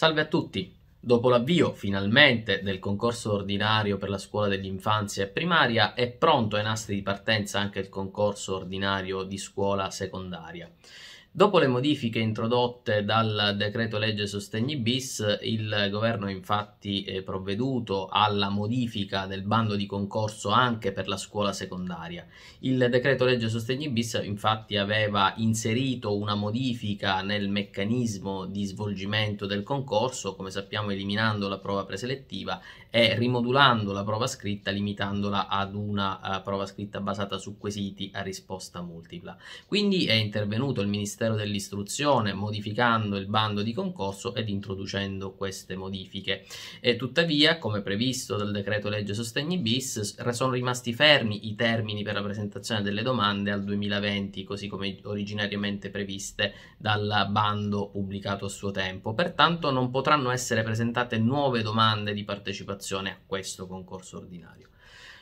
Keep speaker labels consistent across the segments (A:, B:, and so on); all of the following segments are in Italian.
A: Salve a tutti! Dopo l'avvio, finalmente, del concorso ordinario per la scuola dell'infanzia e primaria, è pronto ai nastri di partenza anche il concorso ordinario di scuola secondaria. Dopo le modifiche introdotte dal decreto legge Sostegni bis, il governo ha infatti è eh, provveduto alla modifica del bando di concorso anche per la scuola secondaria. Il decreto legge Sostegni bis infatti aveva inserito una modifica nel meccanismo di svolgimento del concorso, come sappiamo eliminando la prova preselettiva e rimodulando la prova scritta limitandola ad una eh, prova scritta basata su quesiti a risposta multipla. Quindi è intervenuto il Ministero Ministero dell'Istruzione, modificando il bando di concorso ed introducendo queste modifiche. E tuttavia, come previsto dal decreto legge Sostegni bis, sono rimasti fermi i termini per la presentazione delle domande al 2020, così come originariamente previste dal bando pubblicato a suo tempo. Pertanto non potranno essere presentate nuove domande di partecipazione a questo concorso ordinario.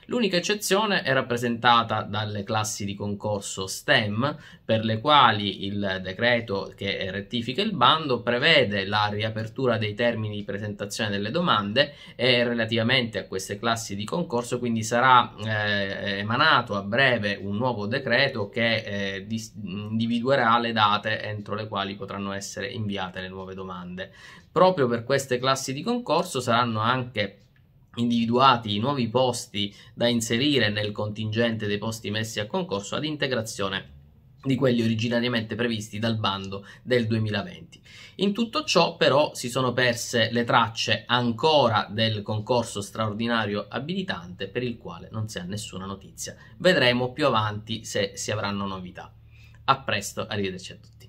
A: L'unica eccezione è rappresentata dalle classi di concorso STEM, per le quali il decreto che rettifica il bando prevede la riapertura dei termini di presentazione delle domande e relativamente a queste classi di concorso quindi sarà eh, emanato a breve un nuovo decreto che eh, individuerà le date entro le quali potranno essere inviate le nuove domande. Proprio per queste classi di concorso saranno anche individuati i nuovi posti da inserire nel contingente dei posti messi a concorso ad integrazione di quelli originariamente previsti dal bando del 2020. In tutto ciò però si sono perse le tracce ancora del concorso straordinario abilitante per il quale non si ha nessuna notizia. Vedremo più avanti se si avranno novità. A presto, arrivederci a tutti.